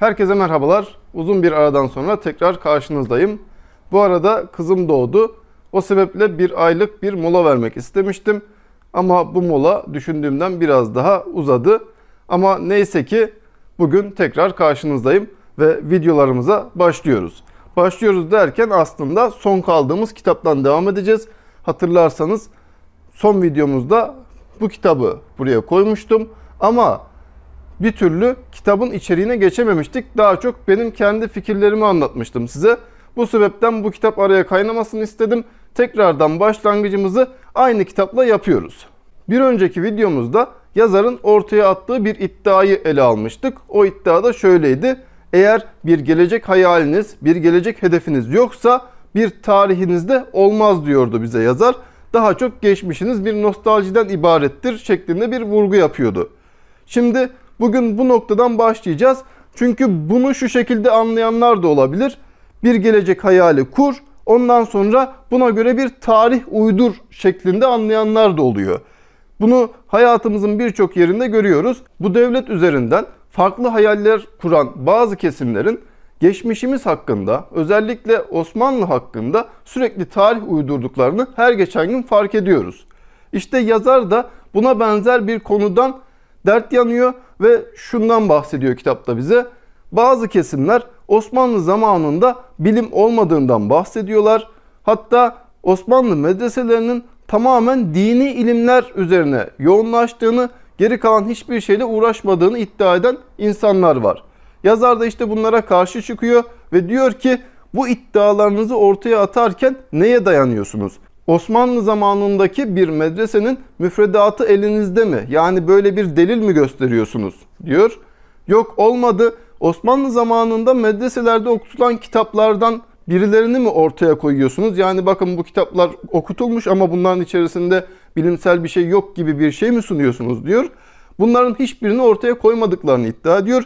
Herkese merhabalar. Uzun bir aradan sonra tekrar karşınızdayım. Bu arada kızım doğdu. O sebeple bir aylık bir mola vermek istemiştim. Ama bu mola düşündüğümden biraz daha uzadı. Ama neyse ki bugün tekrar karşınızdayım ve videolarımıza başlıyoruz. Başlıyoruz derken aslında son kaldığımız kitaptan devam edeceğiz. Hatırlarsanız son videomuzda bu kitabı buraya koymuştum. Ama bir türlü kitabın içeriğine geçememiştik. Daha çok benim kendi fikirlerimi anlatmıştım size. Bu sebepten bu kitap araya kaynamasını istedim. Tekrardan başlangıcımızı aynı kitapla yapıyoruz. Bir önceki videomuzda yazarın ortaya attığı bir iddiayı ele almıştık. O iddia da şöyleydi. Eğer bir gelecek hayaliniz, bir gelecek hedefiniz yoksa bir tarihinizde olmaz diyordu bize yazar. Daha çok geçmişiniz bir nostaljiden ibarettir şeklinde bir vurgu yapıyordu. Şimdi Bugün bu noktadan başlayacağız. Çünkü bunu şu şekilde anlayanlar da olabilir. Bir gelecek hayali kur, ondan sonra buna göre bir tarih uydur şeklinde anlayanlar da oluyor. Bunu hayatımızın birçok yerinde görüyoruz. Bu devlet üzerinden farklı hayaller kuran bazı kesimlerin geçmişimiz hakkında, özellikle Osmanlı hakkında sürekli tarih uydurduklarını her geçen gün fark ediyoruz. İşte yazar da buna benzer bir konudan dert yanıyor ve şundan bahsediyor kitapta bize. Bazı kesimler Osmanlı zamanında bilim olmadığından bahsediyorlar. Hatta Osmanlı medreselerinin tamamen dini ilimler üzerine yoğunlaştığını, geri kalan hiçbir şeyle uğraşmadığını iddia eden insanlar var. Yazar da işte bunlara karşı çıkıyor ve diyor ki bu iddialarınızı ortaya atarken neye dayanıyorsunuz? Osmanlı zamanındaki bir medresenin müfredatı elinizde mi? Yani böyle bir delil mi gösteriyorsunuz? diyor. Yok olmadı. Osmanlı zamanında medreselerde okutulan kitaplardan birilerini mi ortaya koyuyorsunuz? Yani bakın bu kitaplar okutulmuş ama bunların içerisinde bilimsel bir şey yok gibi bir şey mi sunuyorsunuz diyor. Bunların hiçbirini ortaya koymadıklarını iddia ediyor.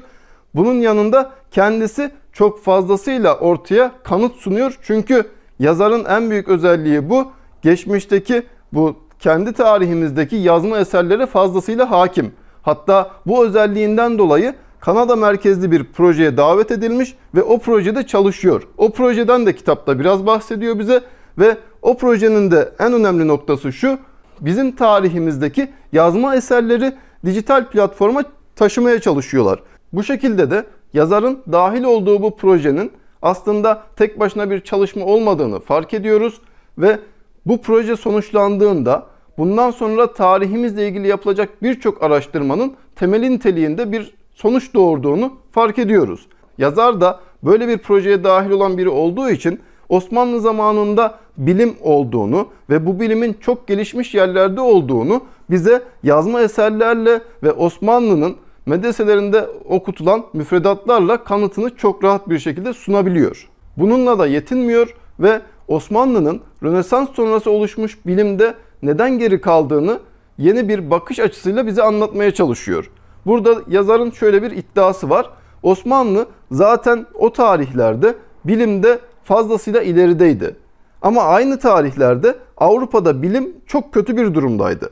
Bunun yanında kendisi çok fazlasıyla ortaya kanıt sunuyor. Çünkü yazarın en büyük özelliği bu geçmişteki bu kendi tarihimizdeki yazma eserlere fazlasıyla hakim. Hatta bu özelliğinden dolayı Kanada merkezli bir projeye davet edilmiş ve o projede çalışıyor. O projeden de kitapta biraz bahsediyor bize ve o projenin de en önemli noktası şu. Bizim tarihimizdeki yazma eserleri dijital platforma taşımaya çalışıyorlar. Bu şekilde de yazarın dahil olduğu bu projenin aslında tek başına bir çalışma olmadığını fark ediyoruz ve bu proje sonuçlandığında bundan sonra tarihimizle ilgili yapılacak birçok araştırmanın temeli niteliğinde bir sonuç doğurduğunu fark ediyoruz. Yazar da böyle bir projeye dahil olan biri olduğu için Osmanlı zamanında bilim olduğunu ve bu bilimin çok gelişmiş yerlerde olduğunu bize yazma eserlerle ve Osmanlı'nın medreselerinde okutulan müfredatlarla kanıtını çok rahat bir şekilde sunabiliyor. Bununla da yetinmiyor ve Osmanlı'nın Rönesans sonrası oluşmuş bilimde neden geri kaldığını yeni bir bakış açısıyla bize anlatmaya çalışıyor. Burada yazarın şöyle bir iddiası var. Osmanlı zaten o tarihlerde bilimde fazlasıyla ilerideydi. Ama aynı tarihlerde Avrupa'da bilim çok kötü bir durumdaydı.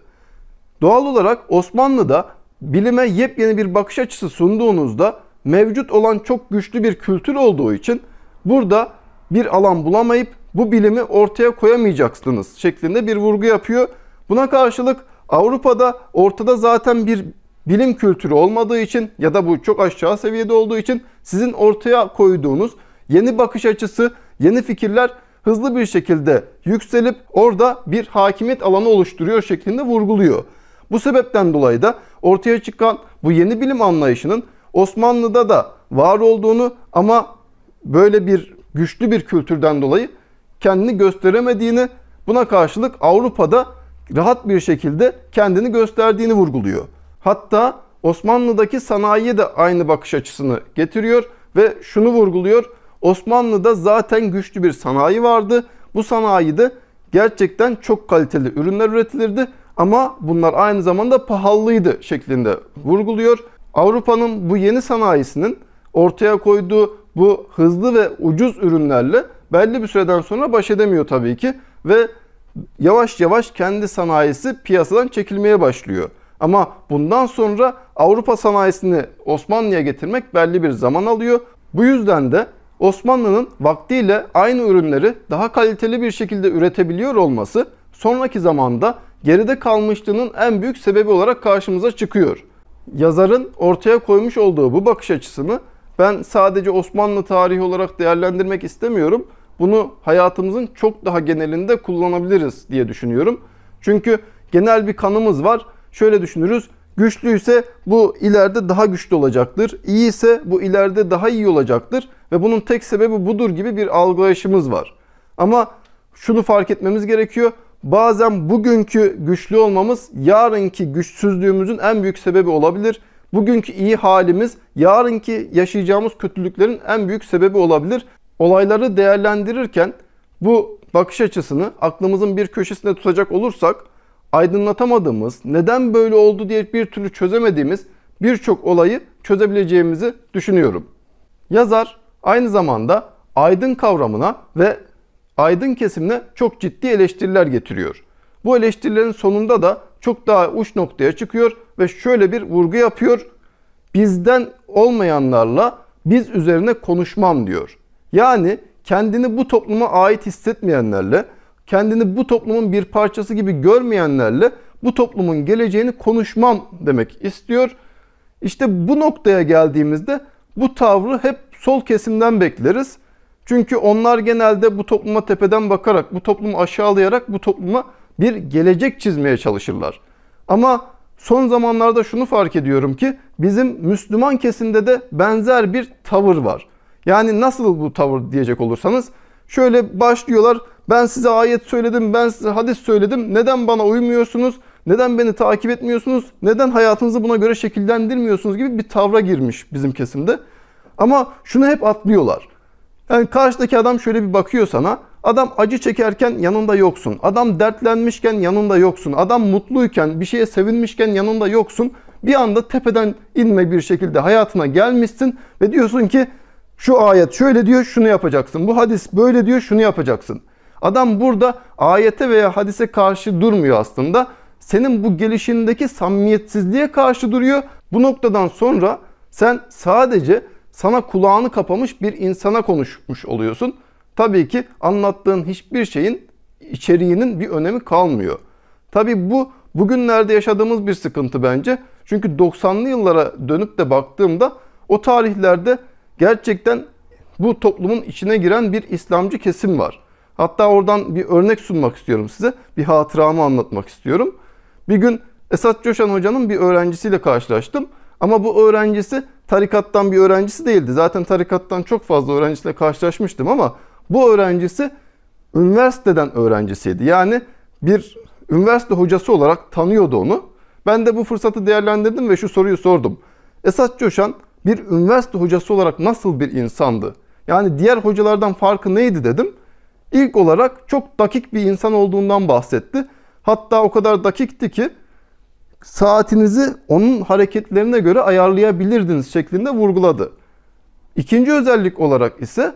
Doğal olarak Osmanlı'da bilime yepyeni bir bakış açısı sunduğunuzda mevcut olan çok güçlü bir kültür olduğu için burada bir alan bulamayıp bu bilimi ortaya koyamayacaksınız şeklinde bir vurgu yapıyor. Buna karşılık Avrupa'da ortada zaten bir bilim kültürü olmadığı için ya da bu çok aşağı seviyede olduğu için sizin ortaya koyduğunuz yeni bakış açısı, yeni fikirler hızlı bir şekilde yükselip orada bir hakimiyet alanı oluşturuyor şeklinde vurguluyor. Bu sebepten dolayı da ortaya çıkan bu yeni bilim anlayışının Osmanlı'da da var olduğunu ama böyle bir güçlü bir kültürden dolayı kendini gösteremediğini, buna karşılık Avrupa'da rahat bir şekilde kendini gösterdiğini vurguluyor. Hatta Osmanlı'daki sanayiye de aynı bakış açısını getiriyor ve şunu vurguluyor. Osmanlı'da zaten güçlü bir sanayi vardı. Bu sanayide gerçekten çok kaliteli ürünler üretilirdi ama bunlar aynı zamanda pahalıydı şeklinde vurguluyor. Avrupa'nın bu yeni sanayisinin ortaya koyduğu bu hızlı ve ucuz ürünlerle belli bir süreden sonra baş edemiyor tabii ki ve yavaş yavaş kendi sanayisi piyasadan çekilmeye başlıyor. Ama bundan sonra Avrupa sanayisini Osmanlı'ya getirmek belli bir zaman alıyor. Bu yüzden de Osmanlı'nın vaktiyle aynı ürünleri daha kaliteli bir şekilde üretebiliyor olması sonraki zamanda geride kalmışlığının en büyük sebebi olarak karşımıza çıkıyor. Yazarın ortaya koymuş olduğu bu bakış açısını ben sadece Osmanlı tarihi olarak değerlendirmek istemiyorum bunu hayatımızın çok daha genelinde kullanabiliriz diye düşünüyorum. Çünkü genel bir kanımız var. Şöyle düşünürüz. Güçlüyse bu ileride daha güçlü olacaktır. İyi ise bu ileride daha iyi olacaktır. Ve bunun tek sebebi budur gibi bir algılayışımız var. Ama şunu fark etmemiz gerekiyor. Bazen bugünkü güçlü olmamız yarınki güçsüzlüğümüzün en büyük sebebi olabilir. Bugünkü iyi halimiz yarınki yaşayacağımız kötülüklerin en büyük sebebi olabilir olayları değerlendirirken bu bakış açısını aklımızın bir köşesinde tutacak olursak aydınlatamadığımız, neden böyle oldu diye bir türlü çözemediğimiz birçok olayı çözebileceğimizi düşünüyorum. Yazar aynı zamanda aydın kavramına ve aydın kesimine çok ciddi eleştiriler getiriyor. Bu eleştirilerin sonunda da çok daha uç noktaya çıkıyor ve şöyle bir vurgu yapıyor. Bizden olmayanlarla biz üzerine konuşmam diyor. Yani kendini bu topluma ait hissetmeyenlerle, kendini bu toplumun bir parçası gibi görmeyenlerle bu toplumun geleceğini konuşmam demek istiyor. İşte bu noktaya geldiğimizde bu tavrı hep sol kesimden bekleriz. Çünkü onlar genelde bu topluma tepeden bakarak, bu toplumu aşağılayarak bu topluma bir gelecek çizmeye çalışırlar. Ama son zamanlarda şunu fark ediyorum ki bizim Müslüman kesimde de benzer bir tavır var. Yani nasıl bu tavır diyecek olursanız şöyle başlıyorlar. Ben size ayet söyledim, ben size hadis söyledim. Neden bana uymuyorsunuz? Neden beni takip etmiyorsunuz? Neden hayatınızı buna göre şekillendirmiyorsunuz gibi bir tavra girmiş bizim kesimde. Ama şunu hep atlıyorlar. Yani karşıdaki adam şöyle bir bakıyor sana. Adam acı çekerken yanında yoksun. Adam dertlenmişken yanında yoksun. Adam mutluyken, bir şeye sevinmişken yanında yoksun. Bir anda tepeden inme bir şekilde hayatına gelmişsin ve diyorsun ki şu ayet şöyle diyor, şunu yapacaksın. Bu hadis böyle diyor, şunu yapacaksın. Adam burada ayete veya hadise karşı durmuyor aslında. Senin bu gelişindeki samimiyetsizliğe karşı duruyor. Bu noktadan sonra sen sadece sana kulağını kapamış bir insana konuşmuş oluyorsun. Tabii ki anlattığın hiçbir şeyin içeriğinin bir önemi kalmıyor. Tabii bu bugünlerde yaşadığımız bir sıkıntı bence. Çünkü 90'lı yıllara dönüp de baktığımda o tarihlerde gerçekten bu toplumun içine giren bir İslamcı kesim var. Hatta oradan bir örnek sunmak istiyorum size. Bir hatıramı anlatmak istiyorum. Bir gün Esat Coşan hocanın bir öğrencisiyle karşılaştım. Ama bu öğrencisi tarikattan bir öğrencisi değildi. Zaten tarikattan çok fazla öğrencisiyle karşılaşmıştım ama bu öğrencisi üniversiteden öğrencisiydi. Yani bir üniversite hocası olarak tanıyordu onu. Ben de bu fırsatı değerlendirdim ve şu soruyu sordum. Esat Coşan bir üniversite hocası olarak nasıl bir insandı? Yani diğer hocalardan farkı neydi dedim. İlk olarak çok dakik bir insan olduğundan bahsetti. Hatta o kadar dakikti ki saatinizi onun hareketlerine göre ayarlayabilirdiniz şeklinde vurguladı. İkinci özellik olarak ise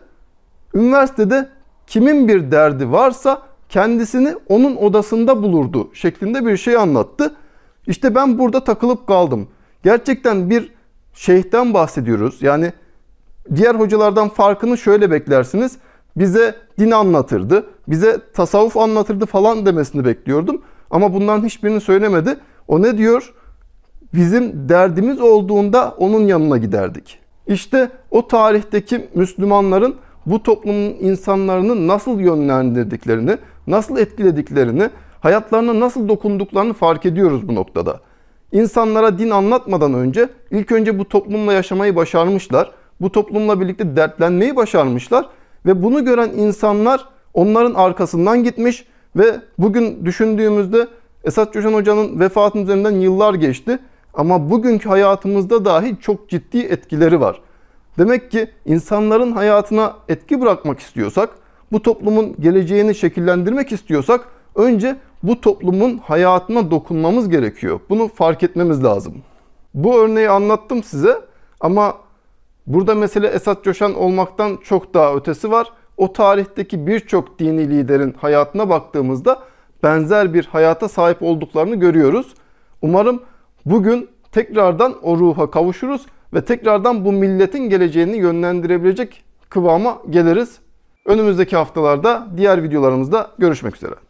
üniversitede kimin bir derdi varsa kendisini onun odasında bulurdu şeklinde bir şey anlattı. İşte ben burada takılıp kaldım. Gerçekten bir şeyhten bahsediyoruz. Yani diğer hocalardan farkını şöyle beklersiniz. Bize din anlatırdı, bize tasavvuf anlatırdı falan demesini bekliyordum. Ama bundan hiçbirini söylemedi. O ne diyor? Bizim derdimiz olduğunda onun yanına giderdik. İşte o tarihteki Müslümanların bu toplumun insanlarını nasıl yönlendirdiklerini, nasıl etkilediklerini, hayatlarına nasıl dokunduklarını fark ediyoruz bu noktada. İnsanlara din anlatmadan önce ilk önce bu toplumla yaşamayı başarmışlar. Bu toplumla birlikte dertlenmeyi başarmışlar ve bunu gören insanlar onların arkasından gitmiş ve bugün düşündüğümüzde Esat Coşan Hoca'nın vefatının üzerinden yıllar geçti ama bugünkü hayatımızda dahi çok ciddi etkileri var. Demek ki insanların hayatına etki bırakmak istiyorsak, bu toplumun geleceğini şekillendirmek istiyorsak Önce bu toplumun hayatına dokunmamız gerekiyor. Bunu fark etmemiz lazım. Bu örneği anlattım size ama burada mesele Esat Coşan olmaktan çok daha ötesi var. O tarihteki birçok dini liderin hayatına baktığımızda benzer bir hayata sahip olduklarını görüyoruz. Umarım bugün tekrardan o ruha kavuşuruz ve tekrardan bu milletin geleceğini yönlendirebilecek kıvama geliriz. Önümüzdeki haftalarda diğer videolarımızda görüşmek üzere.